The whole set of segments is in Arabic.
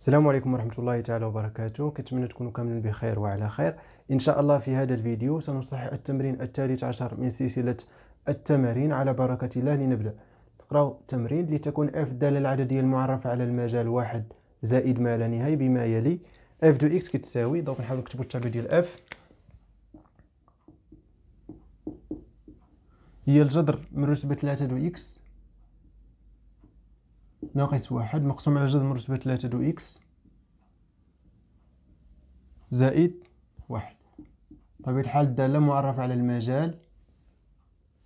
السلام عليكم ورحمة الله تعالى وبركاته كنتمنى تكونوا كاملين بخير وعلى خير إن شاء الله في هذا الفيديو سنصحح التمرين الثالث عشر من سلسلة التمارين على بركة الله لنبدأ نقراو التمرين لتكون اف الدالة العددية المعرفة على المجال واحد زائد ما لا نهاية بما يلي اف دو اكس كتساوي دونك نحاول نكتبو التابع ديال اف هي الجذر من رتبة 3 دو اكس ناقص واحد مقسوم على جذر مرتبة ثلاثة دو إكس زائد واحد بطبيعة الحال الدالة معرفة على المجال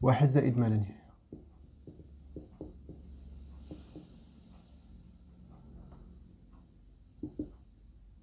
واحد زائد ما لا نهاية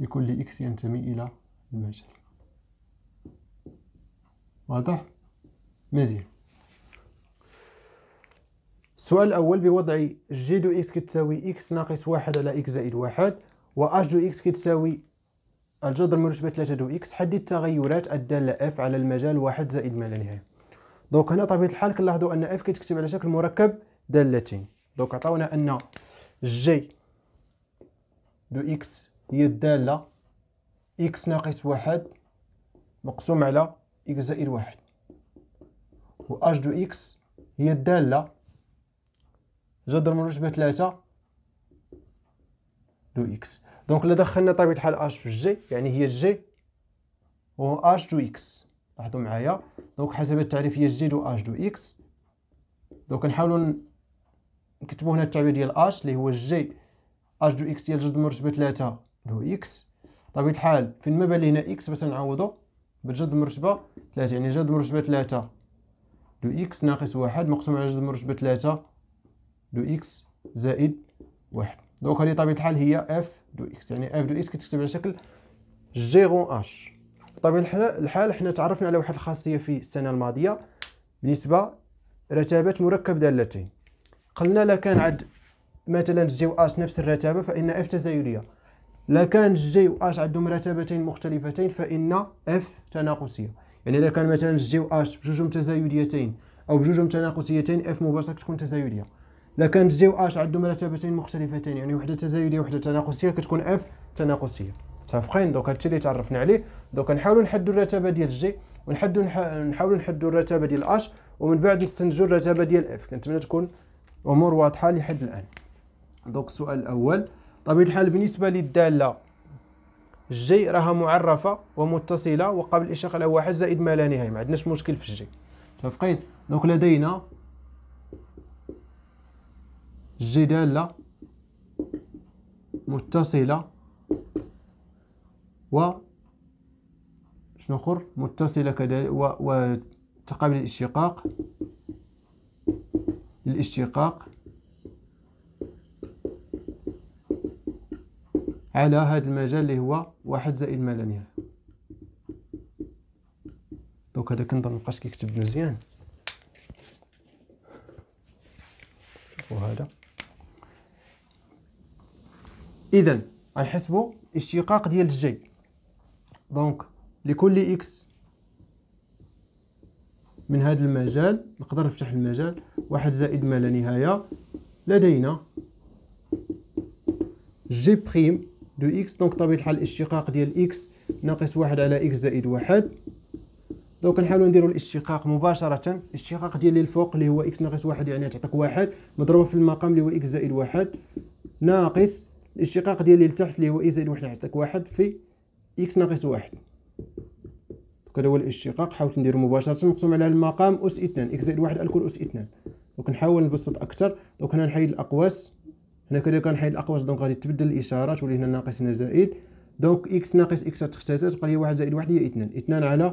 لكل إكس ينتمي إلى المجال واضح؟ مزيان السؤال الأول بوضع جي دو إكس كتساوي إكس ناقص واحد على إكس زائد واحد و أش دو إكس كتساوي الجذر من رتبة ثلاثة دو إكس حدد تغيرات الدالة إف على المجال واحد زائد ما لا نهاية دونك هنا طبيعة الحال كنلاحظوا أن إف كتكتب على شكل مركب دالتين دونك عطاونا أن جي دو إكس هي الدالة إكس ناقص واحد مقسوم على إكس زائد واحد و أش دو إكس هي الدالة جذر من رتبة تشبه 3 دو اكس دونك الا دخلنا طبيعه الحال اش في جي يعني هي جي و اش دو اكس لاحظوا معايا دونك حسب التعريف هي جي دو اش دو اكس دونك نحاولوا نكتبوا هنا التعبير ديال اش اللي هو جي اش دو اكس ديال جذر رتبة 3 دو اكس بطبيعه الحال فين ما بان لي هنا اكس باش نعوضو بجذر مرتبه ثلاثة يعني جذر مرتبه ثلاثة دو اكس ناقص واحد مقسوم على جذر مرتبه ثلاثة دو اكس زائد واحد دونك هذه طبيعه الحال هي اف دو اكس يعني اف دو اكس كتكتب على شكل جيرون اش بطبيعه الحال حنا تعرفنا على واحد الخاصيه في السنه الماضيه بالنسبه رتابه مركب دالتين قلنا لا كان عد مثلا جي واش نفس الرتابه فان اف تزايديه لا كان جي واش عندهم رتابتين مختلفتين فان اف تناقصيه يعني إذا كان مثلا جي واش بجوجهم تزايديتين او بجوجهم تناقصيتين اف مباشره تكون تزايديه الا كانت جي واش عندهم مرتبتين مختلفتين يعني وحده تزايديه وحده تناقصيه كتكون اف تناقصيه متفقين دوك هادشي اللي تعرفنا عليه دوك نحاولوا نحدوا الرتبه ديال جي ونحدوا نحاولوا نحدوا الرتبه ديال اش ومن بعد نستنتجوا الرتبه ديال اف كنتمنى تكون امور واضحه لحد الان دوك السؤال الاول طبيعه الحال بالنسبه للداله جي راها معرفه ومتصله وقبل الاشاقه على واحد زائد ما لا نهايه ما عندناش مشكل في جي متفقين دونك لدينا جدالة متصلة و شنو اخر متصلة كذلك و, وتقابل الاشتقاق الاشتقاق على هذا المجال اللي هو واحد زائد ما لا نهاية دونك هذا كنظن مابقاش كيكتب مزيان شوفوا هذا اذا غنحسبوا الاشتقاق ديال الجي دونك لكل اكس من هذا المجال نقدر نفتح المجال واحد زائد ما لا نهايه لدينا جي بريم دو اكس دونك طبيعة الحال الاشتقاق ديال اكس ناقص واحد على اكس زائد واحد دونك نحاولوا نديروا الاشتقاق مباشرة الاشتقاق ديال الفوق اللي هو اكس ناقص واحد يعني تعطيك واحد مضروبة في المقام اللي هو اكس زائد واحد ناقص الاشتقاق ديالي لتحت اللي هو اي زائد واحد يعطيك واحد في اكس ناقص واحد هذا هو الاشتقاق حاولت نديرو مباشرة مقسوم على المقام أس اثنان إكس زائد واحد الكل أس اثنان دونك نحاول نبسط أكثر دونك هنا نحيد الأقواس هنا كذا كنحيد الأقواس دونك غادي تبدل الإشارة تولي هنا ناقص هنا زائد دونك إكس ناقص إكس تختزل تبقى لي واحد زائد واحد هي اثنان اثنان على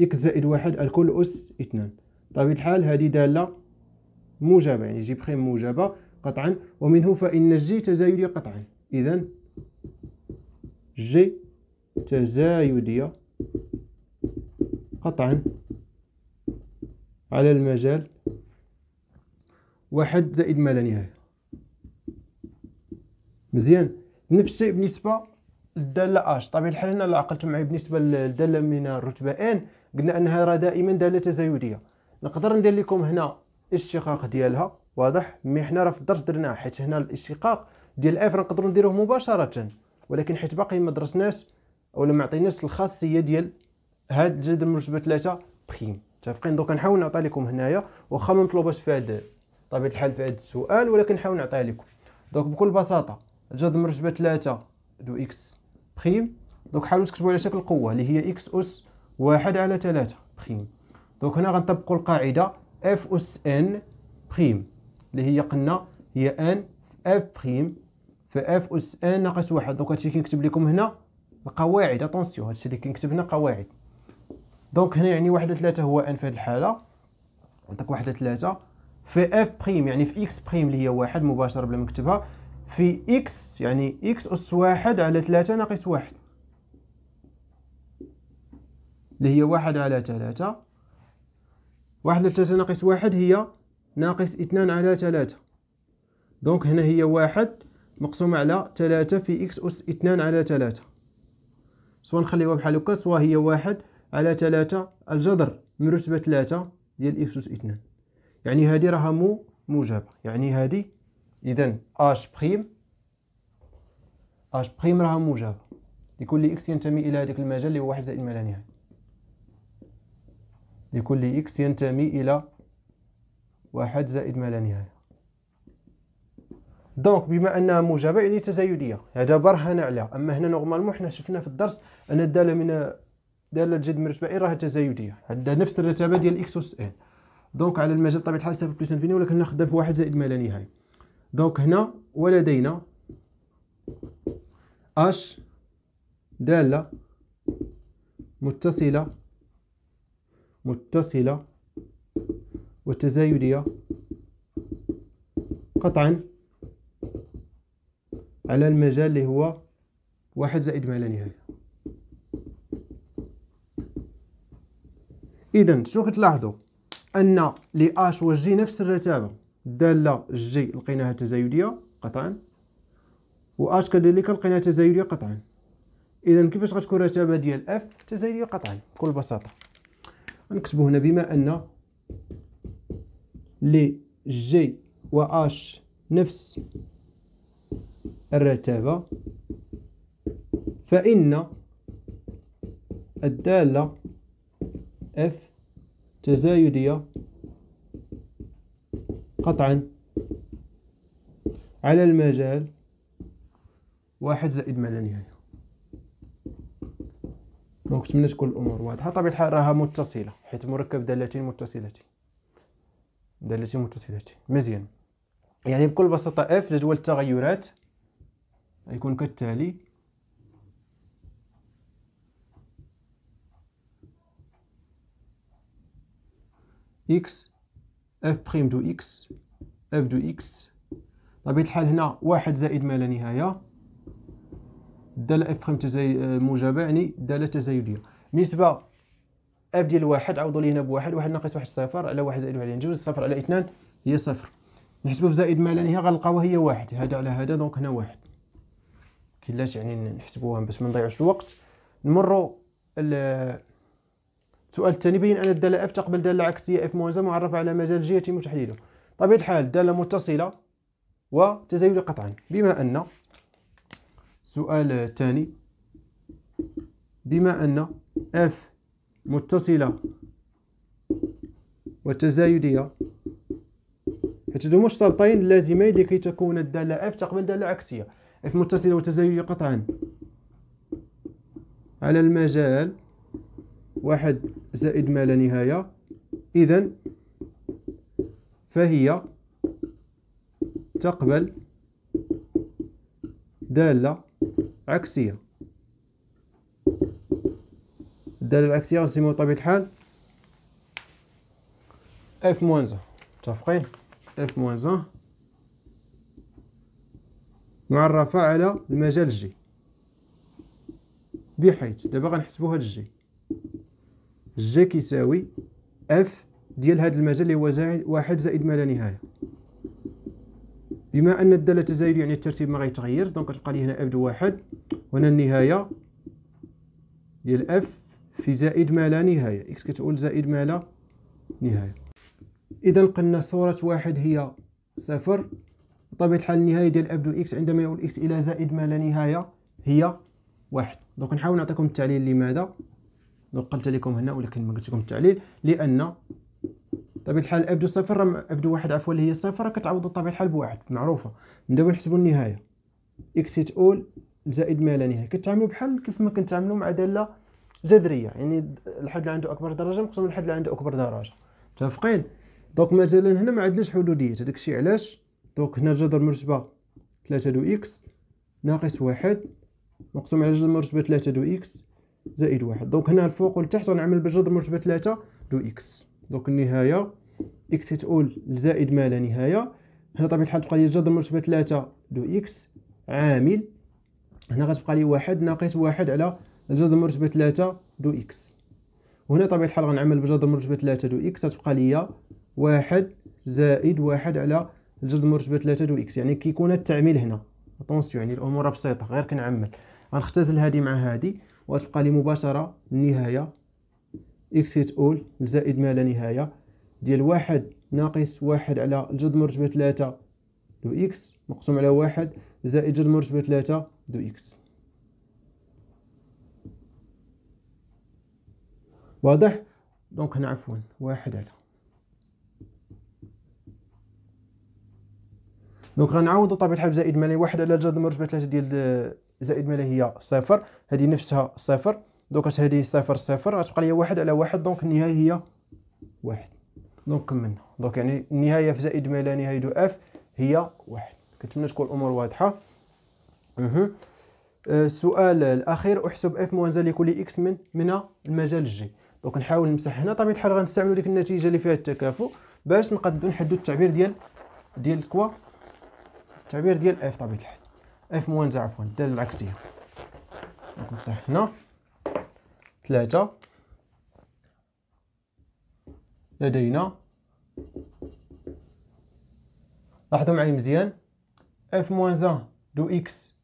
إكس زائد واحد الكل أس اثنان طبيعة الحال هذه دالة موجبة يعني جي بخيم موجبة قطعا ومنه فإن الجي تزايدية قطعا إذا جي تزايدية قطعا على المجال واحد زائد ما لا نهاية مزيان نفس الشيء بالنسبة للدالة اش طبيعي الحال هنا اللي عقلتم معايا بالنسبة للدالة من الرتبة ان قلنا انها راه دائما دالة تزايدية نقدر ندير لكم هنا الشقاق ديالها واضح مي حنا راه في الدرس درناه حيت هنا الاشتقاق ديال اف نقدروا نديروه مباشره ولكن حيت باقي ما درسناش اولا ما عطيناش الخاصيه ديال هاد الجذر المرتبه 3 بخيم متفقين دوك نحاول نعطي لكم هنايا واخا ما مطلوباش في هذا طبيعه الحال في هذا السؤال ولكن نحاول نعطيها لكم دوك بكل بساطه الجذر المرتبه 3 دو اكس بخيم دوك حاولوا تكتبوا على شكل قوه اللي هي اكس اس واحد على 3 بخيم دوك هنا غنطبقوا القاعده اف اس ان بخيم اللي هي قلنا هي ان في اف بريم في اف اس ان ناقص واحد دونك هادشي كنكتب لكم هنا القواعد اتونسيون هادشي اللي كنكتب هنا قواعد دونك هنا يعني واحد ثلاثة هو ان في هاد الحالة عندك واحد ثلاثة في اف بريم يعني في اكس بريم اللي هي واحد مباشرة بلا ما نكتبها في اكس يعني اكس اس واحد على ثلاثة ناقص واحد اللي هي واحد على ثلاثة واحد على ثلاثة ناقص واحد هي ناقص اثنان على ثلاثة دونك هنا هي واحد مقسومة على ثلاثة في إكس أس اثنان على ثلاثة سواء نخليوها بحال هكا سوا هي واحد على ثلاثة الجذر من رتبة ثلاثة ديال إكس أس اثنان يعني هادي راها مو موجبة يعني هادي إذا أش بخيم أش بخيم راها موجبة لكل إكس ينتمي إلى هذاك المجال اللي هو واحد زائد ما لا نهاية لكل إكس ينتمي إلى واحد زائد ما لا نهاية دونك بما انها موجبه يعني تزايديه هذا برهن على اما هنا نورمالمون حنا شفنا في الدرس ان الداله من داله الجد مرتبعين راها تزايديه عندها نفس الرتابه ديال اكس اس ان دونك على المجال طبيعه الحال صفر بليس انفيني ولكن نخدم في واحد زائد ما لا نهايه دونك هنا ولدينا اش داله متصله متصله والتزايدية قطعا على المجال اللي هو واحد زائد ما لا نهاية إذا شنو كتلاحظو أن لي أش و جي نفس الرتابة دالة جي لقيناها تزايدية قطعا و أش كذلك لقيناها تزايدية قطعا إذا كيفاش غتكون الرتابة ديال اف تزايدية قطعا بكل بساطة نكتبو هنا بما أن لي جي و اش نفس الرتابة فإن الدالة اف تزايدية قطعا على المجال واحد زائد ما لا نهاية دونك نتمنى تكون الأمور واضحة طبيعة الحال راها متصلة حيت مركب دالتين متصلتين دالتي متصلتي مزيان يعني بكل بساطة اف جدول التغيرات يكون كالتالي اكس اف بريم دو اكس اف دو اكس بطبيعة طيب الحال هنا واحد زائد ما لا نهاية الدالة اف بريم تزايد آه، موجبة يعني دالة تزايدية نسبة اف ديال واحد عوضوا لي هنا بواحد واحد ناقص واحد صفر على واحد زائد واحد يعني جوج صفر على اثنان هي صفر نحسبو في زائد ما نهايه غنلقاوها هي واحد هذا على هذا دونك هنا واحد كلاش يعني نحسبوها باش ما نضيعوش الوقت نمروا السؤال الثاني بين ان الداله اف تقبل داله عكسيه اف موازيه معرفه على مجال جهه يتم تحليله طبيعه الحال داله متصله وتزايد قطعا بما ان سؤال ثاني بما ان اف متصلة وتزايدية حيت هادو هما الشرطين اللازمين لكي تكون الدالة اف تقبل دالة عكسية اف متصلة وتزايدية قطعا على المجال واحد زائد ما لا نهاية إذا فهي تقبل دالة عكسية الدالة العكسية نسميوها بطبيعة الحال اف موان زان متفقين اف موان زان معرفة على المجال جي بحيث دابا غنحسبو هاد الجي جي كيساوي اف ديال هاد المجال اللي هو زائد واحد زائد ما لا نهاية بما أن الدالة تزايد يعني الترتيب ما غيتغيرش دونك كتبقى لي هنا اف دو واحد وهنا النهاية ديال اف في زائد ما لا نهاية إكس كتقول زائد ما لا نهاية إذا قلنا صورة واحد هي صفر بطبيعة الحال النهاية ديال أبدو إكس عندما يؤول إكس إلى زائد ما لا نهاية هي واحد دونك نحاول نعطيكم التعليل لماذا دونك قلت لكم هنا ولكن ما قلت لكم التعليل لأن بطبيعة الحال أبدو صفر أبدو واحد عفوا اللي هي صفر كتعوض بطبيعة الحال بواحد معروفة نبداو نحسبو النهاية إكس تؤول زائد ما لا نهاية كتعاملوا بحال كيف ما كنتعاملوا مع دالة جذريه يعني الحد اللي عنده اكبر درجه مقسوم الحد اللي عنده اكبر درجه متفقين دونك مثلا هنا ما عندناش حدوديه هذاك الشيء علاش دونك هنا الجذر مرتبه 3 دو اكس ناقص واحد مقسوم على جذر مرتبه 3 دو اكس زائد واحد دونك هنا الفوق والتحت غنعمل بالجذر مرتبه 3 دو اكس دونك النهايه اكس تتؤول لزائد ما لا نهايه هنا طبيعة الحال تبقى لي الجذر مرتبه 3 دو اكس عامل هنا غتبقى لي واحد ناقص واحد على الجذر مرتبة 3 دو إكس وهنا طبيعة الحال غنعمل بجذر مرتبة 3 دو إكس غتبقى ليا واحد زائد واحد على الجذر مرتبة 3 دو إكس يعني كيكون التعميل هنا اتونسيون يعني الأمور بسيطة غير كنعمل غنختزل هادي مع هادي وغتبقى لي مباشرة النهاية إكس أول زائد ما لا نهاية ديال واحد ناقص واحد على الجذر مرتبة 3 دو إكس مقسوم على واحد زائد جذر مرتبة 3 دو إكس واضح دونك هنا عفوا واحد على دونك غنعوضو طبيعة الحال زائد ما لا واحد على الجذر مربع ثلاثة ديال آه، زائد ما لا هي صفر هذه نفسها صفر دونك هذه صفر صفر غتبقى لي واحد على واحد دونك النهاية هي واحد دونك كملنا دونك يعني النهاية في زائد ما لا نهاية دو اف هي واحد كنتمنى تكون الأمور واضحة اها آه، السؤال الأخير احسب اف موازنة لكل اكس من من المجال الجي دونك نحاول نمسح هنا طبيعه الحال غنستعملوا ديك النتيجه اللي فيها التكافؤ باش نقدروا نحددوا التعبير ديال ديال الكوا التعبير ديال اف طبيعه الحال اف موان زعفوا عفوا الداله العكسيه دونك نمسح هنا ثلاثة لدينا لاحظوا معي مزيان اف موان زا دو اكس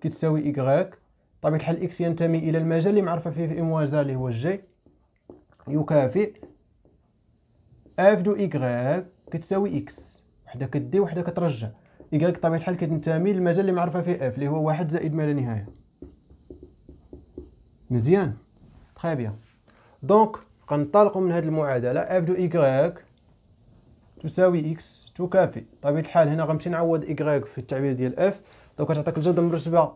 كتساوي إكغاك طبيعة الحال إكس ينتمي إلى المجال اللي معرفة فيه في إموازا اللي هو الجي يكافئ اف دو إيكغيك كتساوي إكس وحدة كدي وحدة كترجع إيكغيك بطبيعة الحال كتنتمي للمجال اللي معرفة فيه اف اللي هو واحد زائد ما لا نهاية مزيان تخي بيان دونك غنطلقو من هاد المعادلة اف دو إيكغيك تساوي إكس تكافئ بطبيعة الحال هنا غنمشي نعوض إيكغيك في التعبير ديال اف دونك كتعطيك الجذر رتبة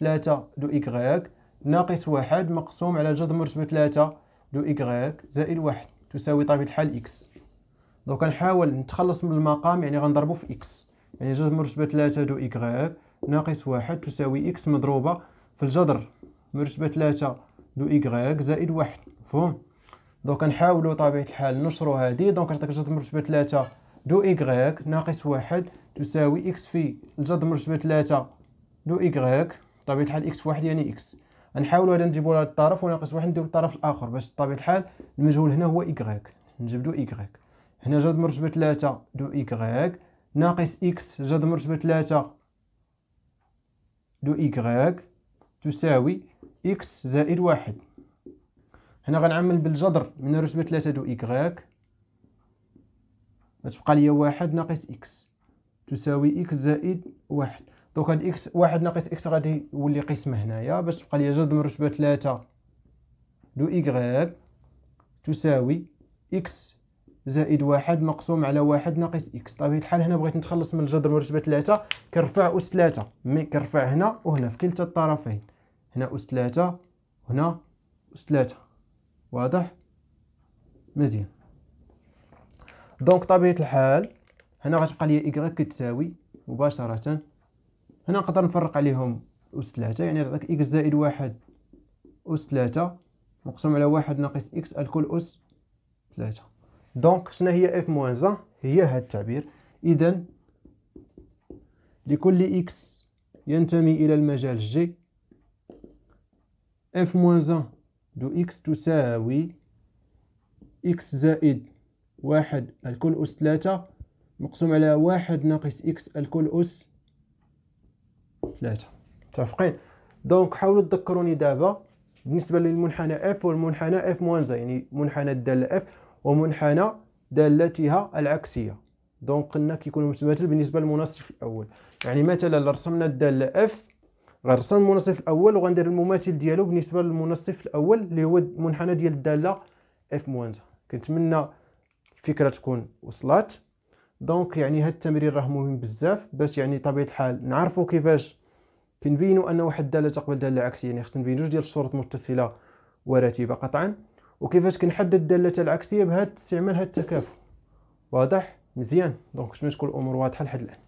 ثلاثة دو إيكغيك ناقص واحد مقسوم على الجذر رتبة ثلاثة دو إيكغيك زائد واحد تساوي طبيعة الحال إكس دونك غنحاول نتخلص من المقام يعني غنضربو في إكس يعني جذر مرتبة ثلاثة دو إيكغيك ناقص واحد تساوي إكس مضروبة في الجذر مرتبة ثلاثة دو إيكغيك زائد واحد مفهوم دونك نحاولو طبيعة الحال نشرو هادي دونك عطاك جذر مرتبة ثلاثة دو إيكغيك ناقص واحد تساوي إكس في الجذر مرتبة ثلاثة دو إيكغيك طبيعة الحال إكس في واحد يعني إكس غنحاولوا هذا نجيبوا لهذا الطرف وناقص واحد نديروا الطرف الاخر باش بطبيعه الحال المجهول هنا هو ايكغيك نجبدو ايكغيك هنا جذر مرتبه 3 دو ايكغيك ناقص اكس جذر مرتبه 3 دو ايكغيك تساوي اكس زائد واحد هنا غنعمل بالجذر من رتبه 3 دو ايكغيك غتبقى ليا واحد ناقص اكس تساوي اكس زائد واحد دونك هاد اكس واحد ناقص اكس غادي يولي قسمه هنايا باش تبقى لي جذر من رتبه ثلاثة دو إيكغيك تساوي اكس زائد واحد مقسوم على واحد ناقص اكس طبيعي الحال هنا بغيت نتخلص من الجذر من رتبه ثلاثة كنرفع أس ثلاثة مي كنرفع هنا وهنا في كلتا الطرفين هنا أس ثلاثة هنا أس ثلاثة واضح مزيان دونك طبيعة الحال هنا غتبقى لي إيكغيك كتساوي مباشرة هنا نقدر نفرق عليهم أس ثلاثة يعني تعطيك إكس زائد واحد أس ثلاثة مقسوم على واحد ناقص إكس الكل أس ثلاثة دونك شنو هي إف موان زان هي هذا التعبير إذا لكل إكس ينتمي إلى المجال جي إف موان زان دو إكس تساوي إكس زائد واحد الكل أس ثلاثة مقسوم على واحد ناقص إكس الكل أس ثلاثة متفقين دونك حاولوا تذكروني دابا بالنسبة للمنحنى اف والمنحنى اف موان زا يعني منحنى الدالة اف ومنحنى دالتها العكسية دونك قلنا كيكون متماثل بالنسبة للمنصف الأول يعني مثلا رسمنا الدالة اف غنرسم المنصف الأول وغندير المماثل ديالو بالنسبة للمنصف الأول اللي هو المنحنى ديال الدالة اف موان زا كنتمنى الفكرة تكون وصلت دونك يعني هاد التمرين راه مهم بزاف باش يعني طبيعة الحال نعرفوا كيفاش كنبينوا ان واحد الداله تقبل داله عكسيه يعني خصنا نبين جوج ديال الشروط متصله ورتيبه قطعا وكيفاش كنحدد الداله العكسيه بهذا استعمال هذا التكافؤ واضح مزيان دونك باش تكون الامور واضحه لحد الان